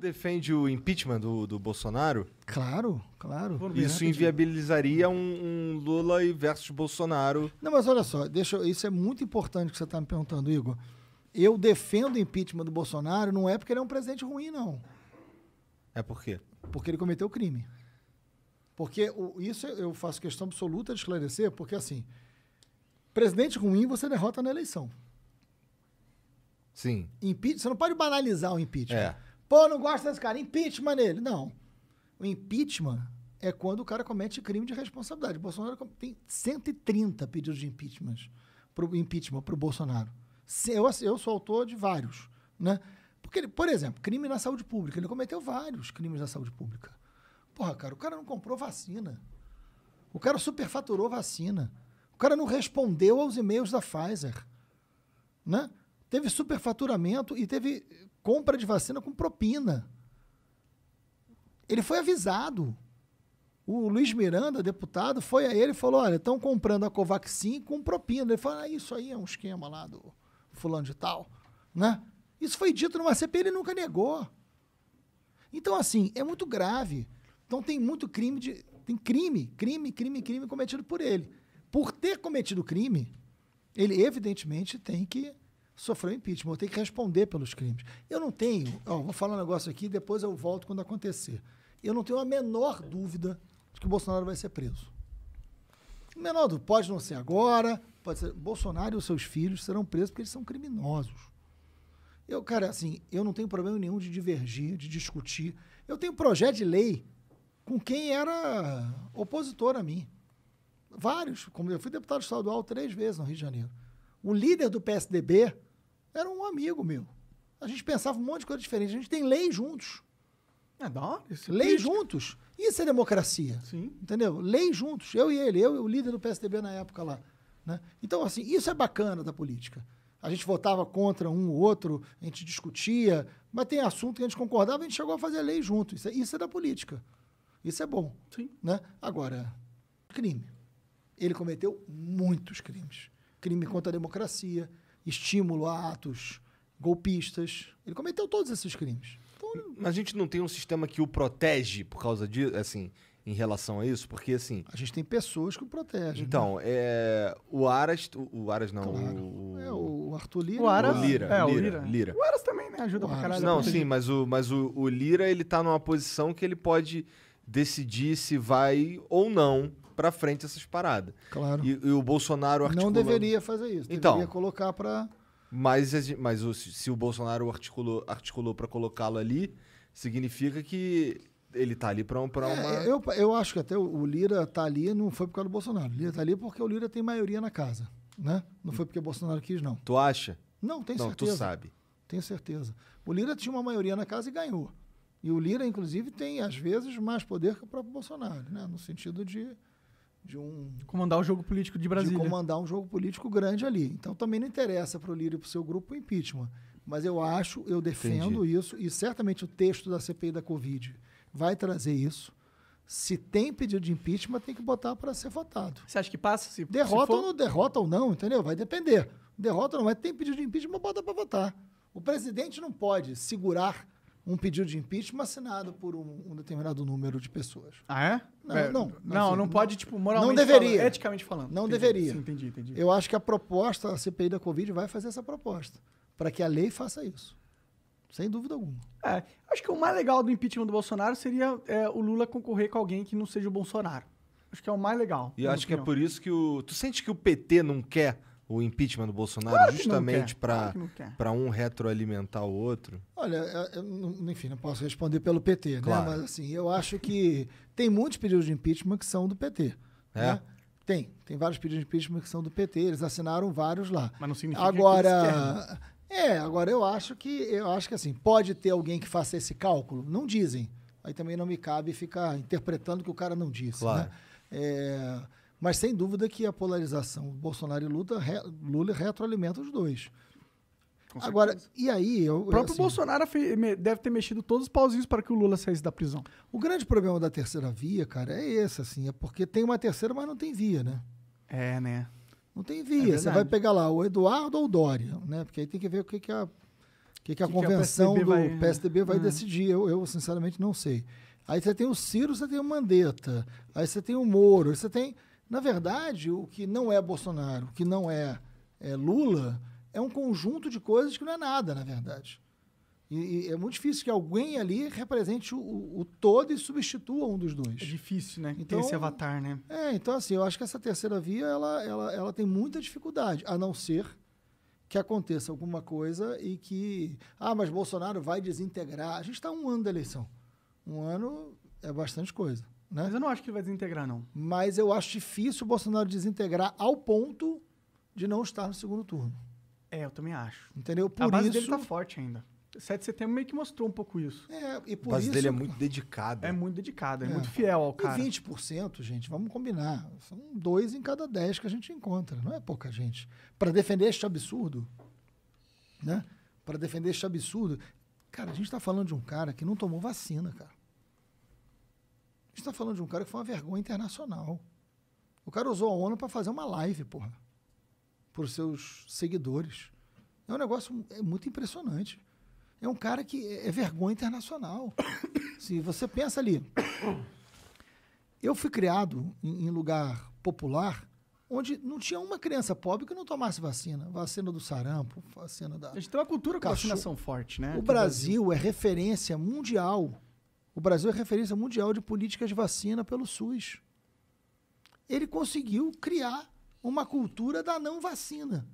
defende o impeachment do, do Bolsonaro? Claro, claro. isso inviabilizaria um, um, Lula versus Bolsonaro. Não, mas olha só, deixa, isso é muito importante que você está me perguntando, Igor. Eu defendo o impeachment do Bolsonaro não é porque ele é um presidente ruim, não. É por quê? Porque ele cometeu crime. Porque o, isso eu faço questão absoluta de esclarecer, porque assim, presidente ruim você derrota na eleição. Sim. Impeachment, você não pode banalizar o impeachment. É. Pô, não gosta desse cara. Impeachment nele. Não. O impeachment é quando o cara comete crime de responsabilidade. O Bolsonaro tem 130 pedidos de impeachment pro, impeachment para o Bolsonaro. Eu, eu sou autor de vários. Né? Porque ele, por exemplo, crime na saúde pública. Ele cometeu vários crimes na saúde pública. Porra, cara, o cara não comprou vacina. O cara superfaturou vacina. O cara não respondeu aos e-mails da Pfizer. Né? Teve superfaturamento e teve compra de vacina com propina. Ele foi avisado. O Luiz Miranda, deputado, foi a ele e falou: olha, estão comprando a Covaxin com propina. Ele falou: ah, isso aí é um esquema lá do fulano de tal. Né? Isso foi dito numa CPI, ele nunca negou. Então, assim, é muito grave. Então tem muito crime de. Tem crime, crime, crime, crime cometido por ele. Por ter cometido crime, ele evidentemente tem que sofreu impeachment, eu tenho que responder pelos crimes. Eu não tenho, ó, vou falar um negócio aqui, depois eu volto quando acontecer. Eu não tenho a menor dúvida de que o Bolsonaro vai ser preso. Menor dúvida, pode não ser agora, pode ser. Bolsonaro e os seus filhos serão presos porque eles são criminosos. Eu, cara, assim, eu não tenho problema nenhum de divergir, de discutir. Eu tenho projeto de lei com quem era opositor a mim. Vários, como eu fui deputado estadual três vezes no Rio de Janeiro. O líder do PSDB, era um amigo meu. A gente pensava um monte de coisa diferente. A gente tem lei juntos. É da hora. Lei juntos. Isso é democracia. Sim. Entendeu? Lei juntos. Eu e ele. Eu e o líder do PSDB na época lá. Né? Então, assim, isso é bacana da política. A gente votava contra um ou outro, a gente discutia, mas tem assunto que a gente concordava, a gente chegou a fazer lei junto. Isso é, isso é da política. Isso é bom. Sim. Né? Agora, crime. Ele cometeu muitos crimes. Crime contra a democracia, estímulo a atos golpistas. Ele cometeu todos esses crimes. Então, Mas a gente não tem um sistema que o protege por causa disso, assim, em relação a isso? Porque, assim... A gente tem pessoas que o protegem. Então, né? é, o Aras... O, Aras não, claro. o, o... É, o Arthur Lira. O Aras... O Lira, é, o Lira. Lira. O Aras também, né? Ajuda pra caralho. Não, sim, mas, o, mas o, o Lira, ele tá numa posição que ele pode decidir se vai ou não para frente essas paradas. Claro. E, e o Bolsonaro articulou... Não deveria fazer isso. Então. Deveria então, colocar para... Mas, mas se o Bolsonaro articulou, articulou para colocá-lo ali, significa que ele tá ali para um, é, uma. É, eu, eu acho que até o Lira tá ali, não foi por causa do Bolsonaro. O Lira tá ali porque o Lira tem maioria na casa. Né? Não foi porque o Bolsonaro quis, não. Tu acha? Não, tem certeza. Não, tu sabe. Tenho certeza. O Lira tinha uma maioria na casa e ganhou. E o Lira, inclusive, tem, às vezes, mais poder que o próprio Bolsonaro, né? no sentido de de um. De comandar o jogo político de Brasília. De comandar um jogo político grande ali. Então também não interessa para o Lírio e para o seu grupo o impeachment. Mas eu acho, eu defendo Entendi. isso, e certamente o texto da CPI da Covid vai trazer isso. Se tem pedido de impeachment, tem que botar para ser votado. Você acha que passa? Se, derrota se for... ou não derrota ou não, entendeu? Vai depender. Derrota ou não, mas tem pedido de impeachment, bota para votar. O presidente não pode segurar um pedido de impeachment assinado por um, um determinado número de pessoas. Ah, é? Não, é, não, não, não, assim, não, pode, tipo, moralmente não deveria. Falando, eticamente falando. Não entendi, deveria. Sim, entendi, entendi. Eu acho que a proposta, a CPI da Covid vai fazer essa proposta, para que a lei faça isso. Sem dúvida alguma. É, acho que o mais legal do impeachment do Bolsonaro seria é, o Lula concorrer com alguém que não seja o Bolsonaro. Acho que é o mais legal. E acho opinião. que é por isso que o... Tu sente que o PT não quer o impeachment do Bolsonaro claro justamente para claro um retroalimentar o outro? Olha, eu, eu, enfim, não posso responder pelo PT, né? claro. né? Mas assim, eu acho que tem muitos pedidos de impeachment que são do PT. É? Né? Tem, tem vários pedidos de impeachment que são do PT, eles assinaram vários lá. Mas não significa agora, que é, agora eu acho que eu acho que assim, pode ter alguém que faça esse cálculo, não dizem. Aí também não me cabe ficar interpretando que o cara não disse, né? claro. né? É, mas sem dúvida que a polarização Bolsonaro e Lula, re, Lula retroalimenta os dois. Agora, e aí? Eu, o próprio assim, Bolsonaro deve ter mexido todos os pauzinhos para que o Lula saísse da prisão. O grande problema da terceira via, cara, é esse, assim, é porque tem uma terceira, mas não tem via, né? É, né? Não tem via. É Você vai pegar lá o Eduardo ou o Dória, né? Porque aí tem que ver o que, que a, que que a convenção que a PSDB do vai, PSDB vai é. decidir. Eu, eu, sinceramente, não sei. Aí você tem o Ciro, você tem o Mandetta. Aí você tem o Moro. você tem na verdade, o que não é Bolsonaro, o que não é, é Lula, é um conjunto de coisas que não é nada, na verdade. E, e, é muito difícil que alguém ali represente o, o, todo e substitua um dos dois. É difícil, né? Então, Ter esse avatar, né? É, então assim, eu acho que essa terceira via, ela, ela, ela tem muita dificuldade, a não ser que aconteça alguma coisa e que... Ah, mas Bolsonaro vai desintegrar. A gente está um ano da eleição. Um ano é bastante coisa. Né? Mas eu não acho que ele vai desintegrar, não. Mas eu acho difícil o Bolsonaro desintegrar ao ponto de não estar no segundo turno. É, eu também acho. Entendeu? Por a base isso... dele tá forte ainda. 7 de setembro meio que mostrou um pouco isso. É, e por a base isso, dele é muito dedicada. É muito dedicada, é, é, muito fiel ao cara. E 20%, gente, vamos combinar. São dois em cada dez que a gente encontra. Não é pouca gente. Para defender este absurdo, né? Para defender este absurdo. Cara, a gente está falando de um cara que não tomou vacina, cara gente está falando de um cara que foi uma vergonha internacional. O cara usou a ONU para fazer uma live, porra, por seus seguidores. É um negócio é muito impressionante. É um cara que é, é vergonha internacional. Se você pensa ali, eu fui criado em, lugar popular onde não tinha uma criança pobre que não tomasse vacina. Vacina do sarampo, vacina da. A gente tem uma cultura com vacinação forte, né? O Brasil, Brasil é referência mundial o Brasil é referência mundial de políticas de vacina pelo SUS. Ele conseguiu criar uma cultura da não vacina,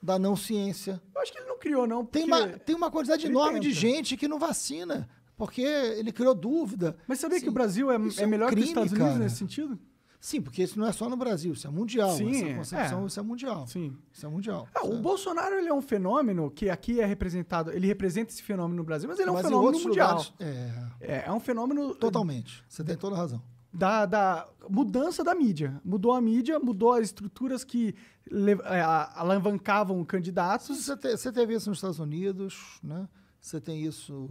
da não ciência. Eu acho que ele não criou, não. Tem uma, tem uma quantidade enorme tenta. de gente que não vacina, porque ele criou dúvida. Mas sabia Sim, que o Brasil é, é, é melhor crime, que os Estados Unidos cara. nesse sentido? Sim, porque isso não é só no Brasil, isso é mundial. Sim, Essa é. concepção, é. isso é mundial. Sim. Isso é mundial. Ah, o Bolsonaro ele é um fenômeno que aqui é representado, ele representa esse fenômeno no Brasil, mas ele é um mas fenômeno mundial. Lugares, é... é, é um fenômeno... Totalmente, você tem toda a razão. Da, da, mudança da mídia. Mudou a mídia, mudou as estruturas que le, é, alavancavam candidatos. Você, você teve isso nos Estados Unidos, né? Você tem isso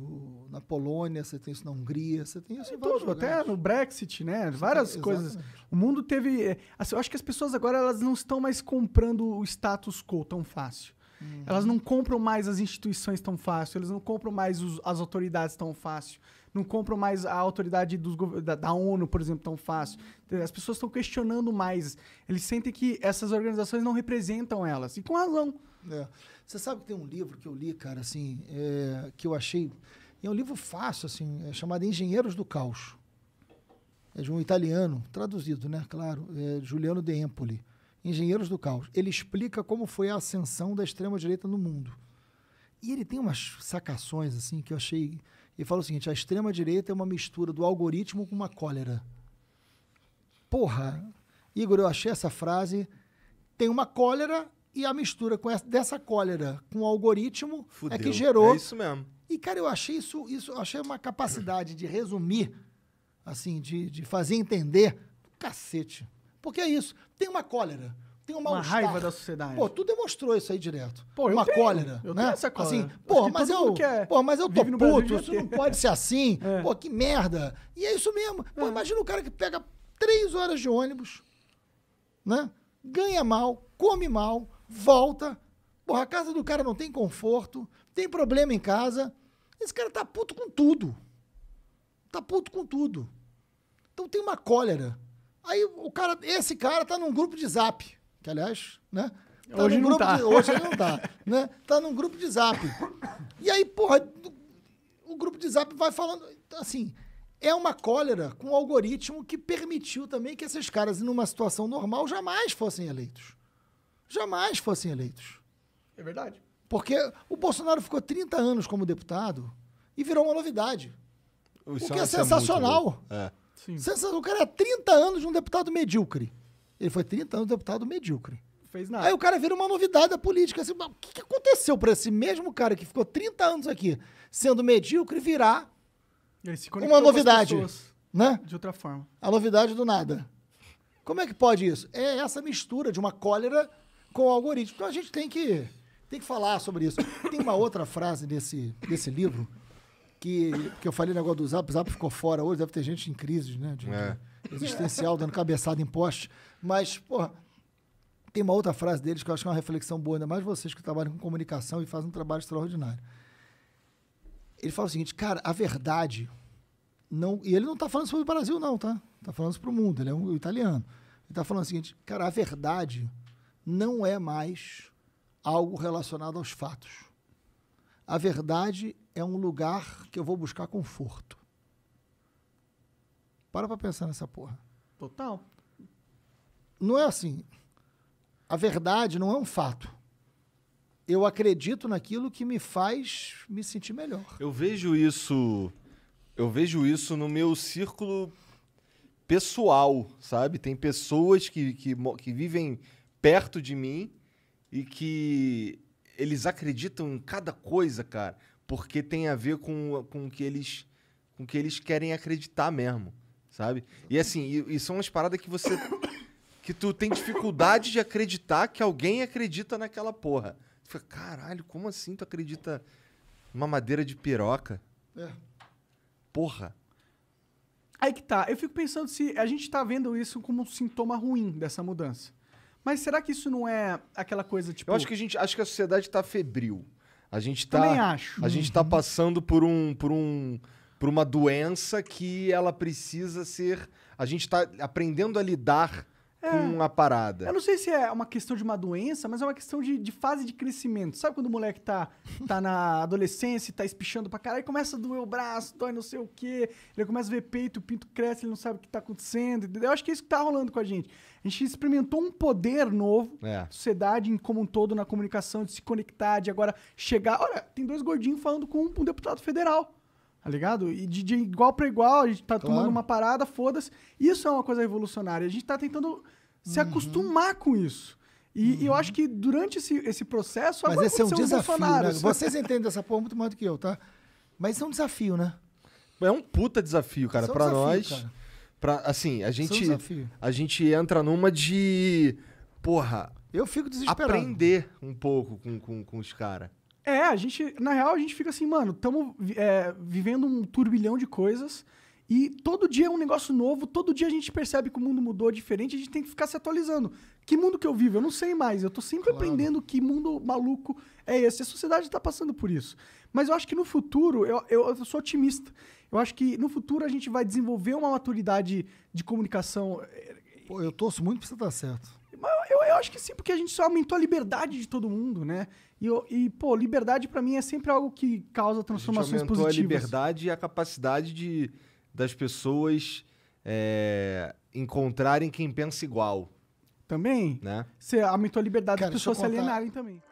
na Polônia, você tem isso na Hungria, você tem isso em tudo, até no Brexit, né? Tá- Várias coisas. O mundo teve. Eh, assim, eu acho que as pessoas agora elas não estão mais comprando o status quo tão fácil. Uhum. Elas não compram mais as instituições tão fácil, eles não compram mais os, as autoridades tão fácil não compram mais a autoridade dos, da, da, ONU, por exemplo, tão fácil. As pessoas estão questionando mais. Eles sentem que essas organizações não representam elas. E com razão. É. Você sabe que tem um livro que eu li, cara, assim, é, que eu achei. É um livro fácil, assim, é chamado Engenheiros do Caos. É de um italiano, traduzido, né? Claro, é Juliano De Empoli. Engenheiros do Caos. Ele explica como foi a ascensão da extrema-direita no mundo. E ele tem umas sacações, assim, que eu achei. Ele fala o seguinte: a extrema-direita é uma mistura do algoritmo com uma cólera. Porra, Igor, eu achei essa frase. Tem uma cólera e a mistura com essa, dessa cólera com o algoritmo é Fudeu. é que gerou. É isso mesmo. E, cara, eu achei isso, isso achei uma capacidade de resumir, assim, de, de fazer entender do cacete. Porque é isso. Tem uma cólera tem um uma raiva da sociedade. Pô, tu demonstrou isso aí direto. Pô, uma cólera, eu né? essa cólera. Assim, pô, mas eu, pô, mas eu tô puto, isso não pode ser assim. É. Pô, que merda. E é isso mesmo. Pô, é. imagina o cara que pega três horas de ônibus, né? Ganha mal, come mal, volta. Porra, a casa do cara não tem conforto, tem problema em casa. Esse cara tá puto com tudo. Tá puto com tudo. Então tem uma cólera. Aí o cara, esse cara tá num grupo de zap que aliás, né? Tá hoje, não tá. De, hoje não tá. né? Tá num grupo de zap. E aí, porra, o grupo de zap vai falando. Assim, é uma cólera com o algoritmo que permitiu também que esses caras, numa situação normal, jamais fossem eleitos. Jamais fossem eleitos. É verdade. Porque o Bolsonaro ficou 30 anos como deputado e virou uma novidade. O, o que é, é, é sensacional. É. Sim. Sensacional. O cara é 30 anos de um deputado medíocre. Ele foi 30 anos deputado medíocre. Fez nada. Aí o cara vira uma novidade da política. Assim, o que, que aconteceu para esse mesmo cara que ficou 30 anos aqui sendo medíocre virar uma novidade? né? De outra forma. A novidade do nada. Como é que pode isso? É essa mistura de uma cólera com o algoritmo. Então a gente tem que, tem que falar sobre isso. Tem uma outra frase desse, desse livro que, que eu falei negócio do Zap, o Zap ficou fora hoje, deve ter gente em crise, né? De, é. de, existencial, dando cabeçada em poste. Mas, porra, tem uma outra frase deles que eu acho que é uma reflexão boa, ainda mais vocês que trabalham com comunicação e fazem um trabalho extraordinário. Ele fala o seguinte, cara, a verdade não, e ele não está falando sobre o Brasil, não, tá? Está falando para o mundo, ele é um italiano. Ele está falando o seguinte, cara, a verdade não é mais algo relacionado aos fatos. A verdade é um lugar que eu vou buscar conforto. Para pra pensar nessa porra. Total. Não é assim. A verdade não é um fato. Eu acredito naquilo que me faz me sentir melhor. Eu vejo isso. Eu vejo isso no meu círculo pessoal, sabe? Tem pessoas que, que, que vivem perto de mim e que eles acreditam em cada coisa, cara, porque tem a ver com, com o que eles com que eles querem acreditar mesmo sabe? E assim, e, e são umas paradas que você. que tu tem dificuldade de acreditar que alguém acredita naquela porra. Tu fica, caralho, como assim tu acredita numa madeira de piroca? É. Porra. Aí que tá. Eu fico pensando se a gente tá vendo isso como um sintoma ruim dessa mudança. Mas será que isso não é aquela coisa tipo. Eu acho que a gente. Acho que a sociedade tá febril. A gente tá. Também acho. A gente tá uhum. passando por um. Por um para uma doença que ela precisa ser. A gente está aprendendo a lidar é. com a parada. Eu não sei se é uma questão de uma doença, mas é uma questão de, de fase de crescimento. Sabe quando o moleque tá, tá na adolescência, tá espichando pra caralho, começa a doer o braço, dói não sei o quê, ele começa a ver peito, o pinto cresce, ele não sabe o que tá acontecendo, entendeu? Eu acho que é isso que tá rolando com a gente. A gente experimentou um poder novo, é. sociedade em como um todo, na comunicação, de se conectar, de agora chegar... Olha, tem dois gordinhos falando com um, um deputado federal. Tá ligado? E de, de igual para igual, a gente tá claro. tomando uma parada, foda-se. Isso é uma coisa revolucionária. A gente tá tentando se uhum. acostumar com isso. E, uhum. e, eu uhum. acho que durante esse, esse processo. Mas esse é um desafio. Né? Vocês entendem essa porra muito mais do que eu, tá? Mas é um desafio, né? É um puta desafio, cara, é um para nós. Cara. Pra, assim, a é gente, um a gente entra numa de. Porra. Eu fico desesperado. Aprender um pouco com, com, com os caras. É, a gente, na real, a gente fica assim, mano, estamos é, vivendo um turbilhão de coisas e todo dia é um negócio novo, todo dia a gente percebe que o mundo mudou diferente, a gente tem que ficar se atualizando. Que mundo que eu vivo? Eu não sei mais, eu tô sempre claro. aprendendo que mundo maluco é esse. A sociedade está passando por isso. Mas eu acho que no futuro, eu, eu, eu sou otimista. Eu acho que no futuro a gente vai desenvolver uma maturidade de comunicação. É, Pô, eu torço muito pra você estar tá certo. Eu, eu, acho que sim, porque a gente só aumentou a liberdade de todo mundo, né? E, e pô, liberdade para mim é sempre algo que causa transformações a gente positivas. a liberdade e a capacidade de, das pessoas é, encontrarem quem pensa igual. Também? Né? Você aumentou a liberdade Cara, das pessoas se alienarem também.